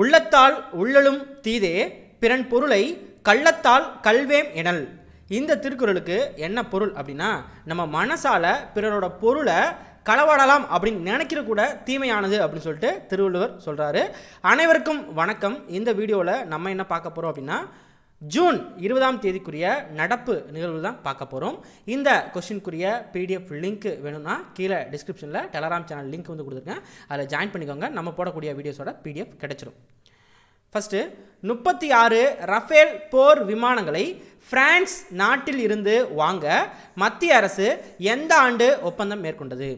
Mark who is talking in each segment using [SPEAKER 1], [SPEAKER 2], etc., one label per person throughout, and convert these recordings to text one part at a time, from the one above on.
[SPEAKER 1] உள்ளத்தால் உள்ளலும் தீதே பிறன் பொருளை கள்ளத்தால் கல்வேம் எனல் இந்த திருக்குறளுக்கு என்ன பொருள் அப்படின்னா நம்ம மனசால் பிறரோட பொருளை களவாடலாம் அப்படின்னு நினைக்கிற கூட தீமையானது அப்படின்னு சொல்லிட்டு திருவள்ளுவர் சொல்கிறாரு அனைவருக்கும் வணக்கம் இந்த வீடியோவில் நம்ம என்ன பார்க்க போகிறோம் அப்படின்னா ஜூன் இருபதாம் தேதிக்குரிய நடப்பு நிகழ்வு தான் பார்க்க போகிறோம் இந்த கொஷினுக்குரிய பிடிஎஃப் லிங்க் வேணும்னா கீழே டிஸ்கிரிப்ஷனில் டெலராம் சேனல் லிங்க் வந்து கொடுத்துருக்கேன் அதில் ஜாயின் பண்ணிக்கோங்க நம்ம போடக்கூடிய வீடியோஸோட பிடிஎஃப் கிடைச்சிரும் ஃபஸ்ட்டு முப்பத்தி ஆறு ரஃபேல் போர் விமானங்களை ஃப்ரான்ஸ் நாட்டில் இருந்து வாங்க மத்திய அரசு எந்த ஆண்டு ஒப்பந்தம் மேற்கொண்டது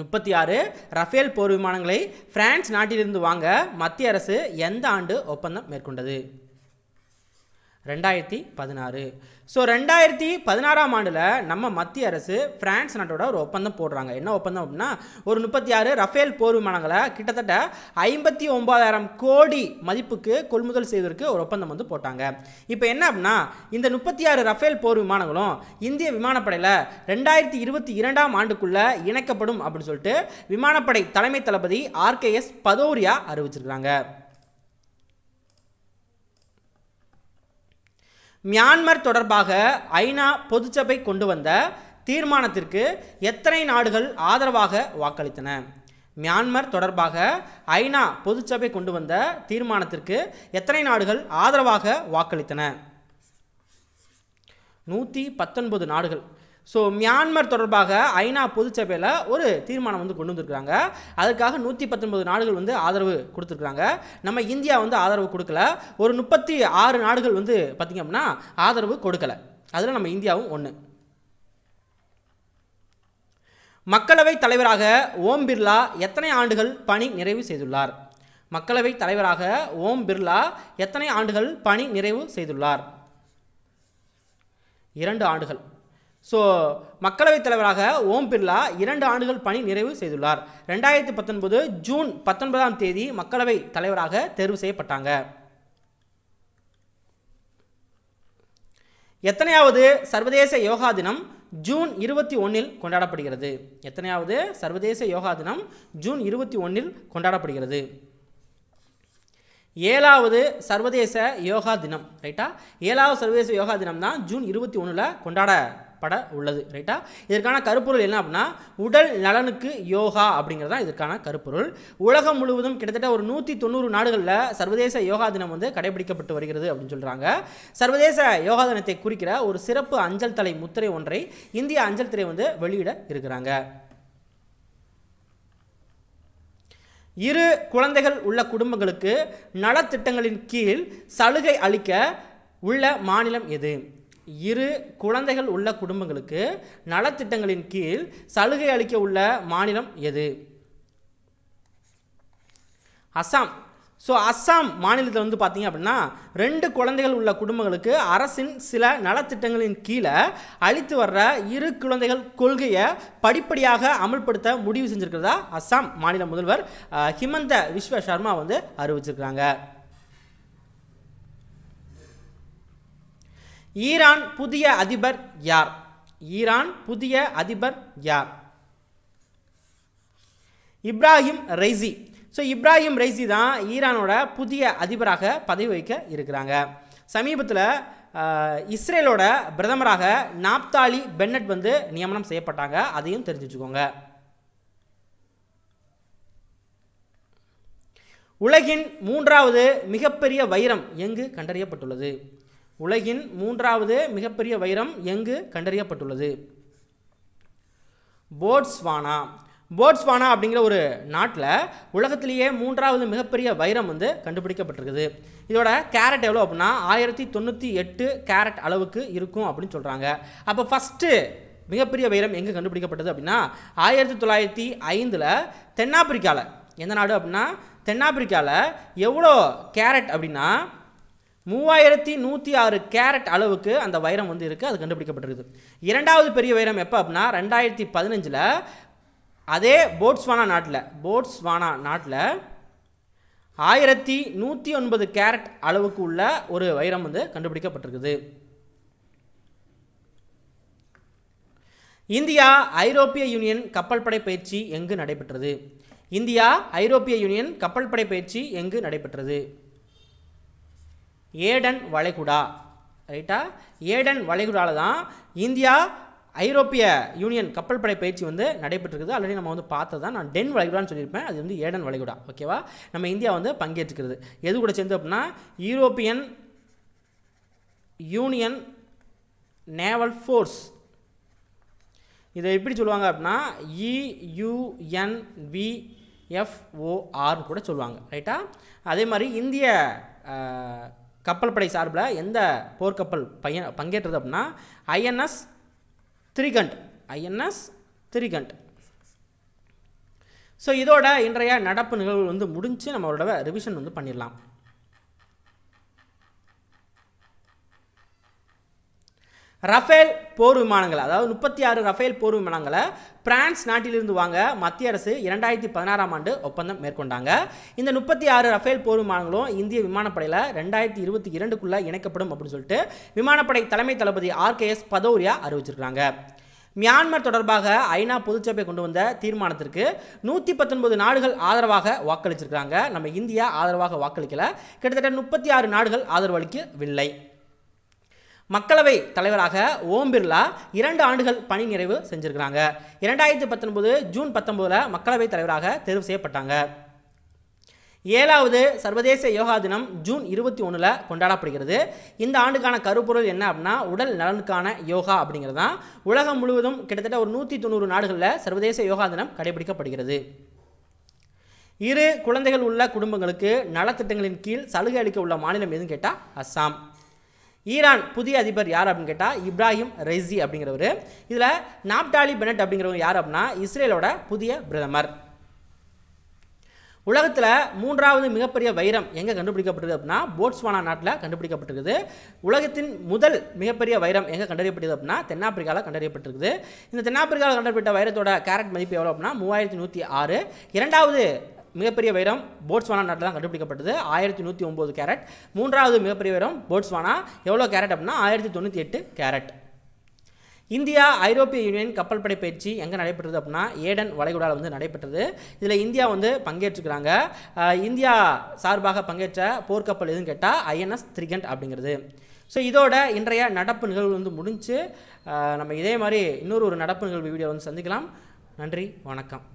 [SPEAKER 1] முப்பத்தி ஆறு ரஃபேல் போர் விமானங்களை ஃப்ரான்ஸ் நாட்டிலிருந்து வாங்க மத்திய அரசு எந்த ஆண்டு ஒப்பந்தம் மேற்கொண்டது ரெண்டாயிரத்தி பதினாறு ஸோ ரெண்டாயிரத்தி பதினாறாம் ஆண்டில் நம்ம மத்திய அரசு பிரான்ஸ் நாட்டோட ஒரு ஒப்பந்தம் போடுறாங்க என்ன ஒப்பந்தம் அப்படின்னா ஒரு முப்பத்தி ஆறு ரஃபேல் போர் விமானங்களை கிட்டத்தட்ட ஐம்பத்தி ஒம்பதாயிரம் கோடி மதிப்புக்கு கொள்முதல் செய்வதற்கு ஒரு ஒப்பந்தம் வந்து போட்டாங்க இப்போ என்ன அப்படின்னா இந்த முப்பத்தி ஆறு ரஃபேல் போர் விமானங்களும் இந்திய விமானப்படையில் ரெண்டாயிரத்தி இருபத்தி இரண்டாம் ஆண்டுக்குள்ளே இணைக்கப்படும் அப்படின்னு சொல்லிட்டு விமானப்படை தலைமை தளபதி ஆர்கேஎஸ் பதௌரியா அறிவிச்சிருக்கிறாங்க மியான்மர் தொடர்பாக ஐநா பொதுச்சபை கொண்டு வந்த தீர்மானத்திற்கு எத்தனை நாடுகள் ஆதரவாக வாக்களித்தன மியான்மர் தொடர்பாக ஐநா பொதுச்சபை கொண்டு வந்த தீர்மானத்திற்கு எத்தனை நாடுகள் ஆதரவாக வாக்களித்தன நூற்றி பத்தொன்பது நாடுகள் ஸோ மியான்மர் தொடர்பாக ஐநா பொதுச்சபையில் ஒரு தீர்மானம் வந்து கொண்டு வந்திருக்கிறாங்க அதுக்காக நூற்றி பத்தொன்பது நாடுகள் வந்து ஆதரவு கொடுத்துருக்குறாங்க நம்ம இந்தியா வந்து ஆதரவு கொடுக்கல ஒரு முப்பத்தி ஆறு நாடுகள் வந்து பார்த்திங்க அப்படின்னா ஆதரவு கொடுக்கலை அதில் நம்ம இந்தியாவும் ஒன்று மக்களவை தலைவராக ஓம் பிர்லா எத்தனை ஆண்டுகள் பணி நிறைவு செய்துள்ளார் மக்களவை தலைவராக ஓம் பிர்லா எத்தனை ஆண்டுகள் பணி நிறைவு செய்துள்ளார் இரண்டு ஆண்டுகள் ஸோ மக்களவைத் தலைவராக ஓம் பிர்லா இரண்டு ஆண்டுகள் பணி நிறைவு செய்துள்ளார் ரெண்டாயிரத்தி பத்தொன்பது ஜூன் பத்தொன்பதாம் தேதி மக்களவை தலைவராக தேர்வு செய்யப்பட்டாங்க எத்தனையாவது சர்வதேச யோகா தினம் ஜூன் இருபத்தி ஒன்றில் கொண்டாடப்படுகிறது எத்தனையாவது சர்வதேச யோகா தினம் ஜூன் இருபத்தி ஒன்றில் கொண்டாடப்படுகிறது ஏழாவது சர்வதேச யோகா தினம் ரைட்டா ஏழாவது சர்வதேச யோகா தினம் தான் ஜூன் இருபத்தி ஒன்றில் கொண்டாட பட உள்ளது ரைட்டா இதற்கான கருப்பொருள் என்ன அப்படின்னா உடல் நலனுக்கு யோகா அப்படிங்கிறது தான் இதற்கான கருப்பொருள் உலகம் முழுவதும் கிட்டத்தட்ட ஒரு நூற்றி தொண்ணூறு நாடுகளில் சர்வதேச யோகா தினம் வந்து கடைபிடிக்கப்பட்டு வருகிறது அப்படின்னு சொல்கிறாங்க சர்வதேச யோகா தினத்தை குறிக்கிற ஒரு சிறப்பு அஞ்சல் தலை முத்திரை ஒன்றை இந்திய அஞ்சல் துறை வந்து வெளியிட இருக்கிறாங்க இரு குழந்தைகள் உள்ள குடும்பங்களுக்கு நலத்திட்டங்களின் கீழ் சலுகை அளிக்க உள்ள மாநிலம் எது இரு குழந்தைகள் உள்ள குடும்பங்களுக்கு நலத்திட்டங்களின் கீழ் சலுகை அளிக்க உள்ள மாநிலம் எது அஸ்ஸாம் ஸோ அஸ்ஸாம் மாநிலத்தில் வந்து பார்த்தீங்க அப்படின்னா ரெண்டு குழந்தைகள் உள்ள குடும்பங்களுக்கு அரசின் சில நலத்திட்டங்களின் கீழே அழித்து வர்ற இரு குழந்தைகள் கொள்கையை படிப்படியாக அமல்படுத்த முடிவு செஞ்சுருக்கிறதா அஸ்ஸாம் மாநில முதல்வர் ஹிமந்த விஸ்வ சர்மா வந்து அறிவிச்சிருக்கிறாங்க ஈரான் புதிய அதிபர் யார் ஈரான் புதிய அதிபர் யார் Ebrahim Raisi so Ebrahim Raisi தான் ஈரானோட புதிய அதிபராக பதவி வகிக்க இருக்கிறாங்க சமீபத்தில் இஸ்ரேலோட பிரதமராக நாப்தாலி பென்னட் வந்து நியமனம் செய்யப்பட்டாங்க அதையும் தெரிஞ்சு வச்சுக்கோங்க உலகின் மூன்றாவது மிகப்பெரிய வைரம் எங்கு கண்டறியப்பட்டுள்ளது உலகின் மூன்றாவது மிகப்பெரிய வைரம் எங்கு கண்டறியப்பட்டுள்ளது போட்ஸ்வானா போட்ஸ்வானா அப்படிங்கிற ஒரு நாட்டில் உலகத்திலேயே மூன்றாவது மிகப்பெரிய வைரம் வந்து கண்டுபிடிக்கப்பட்டிருக்குது இதோட கேரட் எவ்வளோ அப்படின்னா ஆயிரத்தி தொண்ணூற்றி எட்டு கேரட் அளவுக்கு இருக்கும் அப்படின்னு சொல்கிறாங்க அப்போ ஃபஸ்ட்டு மிகப்பெரிய வைரம் எங்கே கண்டுபிடிக்கப்பட்டது அப்படின்னா ஆயிரத்தி தொள்ளாயிரத்தி ஐந்தில் தென்னாப்பிரிக்காவில் எந்த நாடு அப்படின்னா தென்னாப்பிரிக்காவில் எவ்வளோ கேரட் அப்படின்னா மூவாயிரத்தி நூற்றி ஆறு கேரட் அளவுக்கு அந்த வைரம் வந்து இருக்குது அது கண்டுபிடிக்கப்பட்டிருக்குது இரண்டாவது பெரிய வைரம் எப்போ அப்படின்னா ரெண்டாயிரத்தி பதினஞ்சில் அதே போட்ஸ்வானா நாட்டில் போட்ஸ்வானா நாட்டில் ஆயிரத்தி நூற்றி ஒன்பது கேரட் அளவுக்கு உள்ள ஒரு வைரம் வந்து கண்டுபிடிக்கப்பட்டிருக்குது இந்தியா ஐரோப்பிய யூனியன் கப்பல் படை பயிற்சி எங்கு நடைபெற்றது இந்தியா ஐரோப்பிய யூனியன் கப்பல் படை பயிற்சி எங்கு நடைபெற்றது ஏடன் வளைகுடா ரைட்டா ஏடன் வளைகுடாவில் தான் இந்தியா ஐரோப்பிய யூனியன் கப்பல் படை பயிற்சி வந்து நடைபெற்றிருக்குது ஆல்ரெடி நம்ம வந்து பார்த்தது தான் நான் டென் வளைகுடான்னு சொல்லியிருப்பேன் அது வந்து ஏடன் வளைகுடா ஓகேவா நம்ம இந்தியா வந்து பங்கேற்றுக்கிறது எது கூட சேர்ந்து அப்படின்னா யூரோப்பியன் யூனியன் நேவல் ஃபோர்ஸ் இதை எப்படி சொல்லுவாங்க அப்படின்னா இயுஎன்விஎஃப்ஓஆர்னு e கூட சொல்லுவாங்க ரைட்டா அதே மாதிரி இந்திய கப்பல் படை சார்பில் எந்த போர்க்கப்பல் பைய பங்கேற்றது அப்படின்னா INS Trikand INS Trikand so இதோட இன்றைய நடப்பு நிகழ்வு வந்து முடிஞ்சு நம்மளோட ரிவிஷன் வந்து பண்ணிடலாம் ரஃபேல் போர் விமானங்கள் அதாவது முப்பத்தி ஆறு ரஃபேல் போர் விமானங்களை பிரான்ஸ் நாட்டிலிருந்து வாங்க மத்திய அரசு இரண்டாயிரத்தி பதினாறாம் ஆண்டு ஒப்பந்தம் மேற்கொண்டாங்க இந்த முப்பத்தி ஆறு ரஃபேல் போர் விமானங்களும் இந்திய விமானப்படையில் ரெண்டாயிரத்தி இருபத்தி இரண்டுக்குள்ளே இணைக்கப்படும் அப்படின்னு சொல்லிட்டு விமானப்படை தலைமை தளபதி ஆர்கேஎஸ் பதௌரியா அறிவிச்சிருக்காங்க மியான்மர் தொடர்பாக ஐநா பொதுச்சபை கொண்டு வந்த தீர்மானத்திற்கு நூற்றி பத்தொன்பது நாடுகள் ஆதரவாக வாக்களிச்சிருக்காங்க நம்ம இந்தியா ஆதரவாக வாக்களிக்கல கிட்டத்தட்ட முப்பத்தி ஆறு நாடுகள் அளிக்கவில்லை மக்களவை தலைவராக ஓம் பிர்லா இரண்டு ஆண்டுகள் பணி நிறைவு செஞ்சுருக்கிறாங்க இரண்டாயிரத்தி பத்தொன்பது ஜூன் பத்தொம்போதில் மக்களவை தலைவராக தேர்வு செய்யப்பட்டாங்க ஏழாவது சர்வதேச யோகா தினம் ஜூன் இருபத்தி ஒன்றில் கொண்டாடப்படுகிறது இந்த ஆண்டுக்கான கருப்பொருள் என்ன அப்படின்னா உடல் நலனுக்கான யோகா அப்படிங்கிறது தான் உலகம் முழுவதும் கிட்டத்தட்ட ஒரு நூற்றி தொண்ணூறு நாடுகளில் சர்வதேச யோகா தினம் கடைபிடிக்கப்படுகிறது இரு குழந்தைகள் உள்ள குடும்பங்களுக்கு நலத்திட்டங்களின் கீழ் சலுகை அளிக்க உள்ள மாநிலம் எதுன்னு கேட்டால் அஸ்ஸாம் ஈரான் புதிய அதிபர் யார் அப்படின்னு கேட்டால் இப்ராஹிம் ரெய்ஸி அப்படிங்கிறவர் இதில் நாப்டாலி பெனட் அப்படிங்கிறவங்க யார் அப்படின்னா இஸ்ரேலோட புதிய பிரதமர் உலகத்தில் மூன்றாவது மிகப்பெரிய வைரம் எங்கே கண்டுபிடிக்கப்பட்டிருக்கு அப்படின்னா போட்ஸ்வானா நாட்டில் கண்டுபிடிக்கப்பட்டிருக்குது உலகத்தின் முதல் மிகப்பெரிய வைரம் எங்கே கண்டறியப்பட்டது அப்படின்னா தென்னாப்பிரிக்காவில் கண்டறியப்பட்டிருக்குது இந்த தென்னாப்பிரிக்காவில் கண்டறியப்பட்ட வைரத்தோட கேரட் மதிப்பு எவ்வளோ அப்படின்னா மூவாயிரத்தி நூற்றி ஆறு இரண்டாவது மிகப்பெரிய வைரம் போட்ஸ்வானா நாட்டில் தான் கண்டுபிடிக்கப்பட்டது ஆயிரத்தி நூற்றி ஒம்பது கேரட் மூன்றாவது மிகப்பெரிய வைரம் போட்ஸ்வானா எவ்வளோ கேரட் அப்படின்னா ஆயிரத்தி தொண்ணூற்றி எட்டு கேரட் இந்தியா ஐரோப்பிய யூனியன் கப்பல் படை பயிற்சி எங்கே நடைபெற்றது அப்படின்னா ஏடன் வளைகுடாவில் வந்து நடைபெற்றது இதில் இந்தியா வந்து பங்கேற்றுக்கிறாங்க இந்தியா சார்பாக பங்கேற்ற போர்க்கப்பல் எதுன்னு கேட்டால் ஐஎன்எஸ் திரிகண்ட் அப்படிங்கிறது ஸோ இதோட இன்றைய நடப்பு நிகழ்வு வந்து முடிஞ்சு நம்ம இதே மாதிரி இன்னொரு ஒரு நடப்பு நிகழ்வு வீடியோ வந்து சந்திக்கலாம் நன்றி வணக்கம்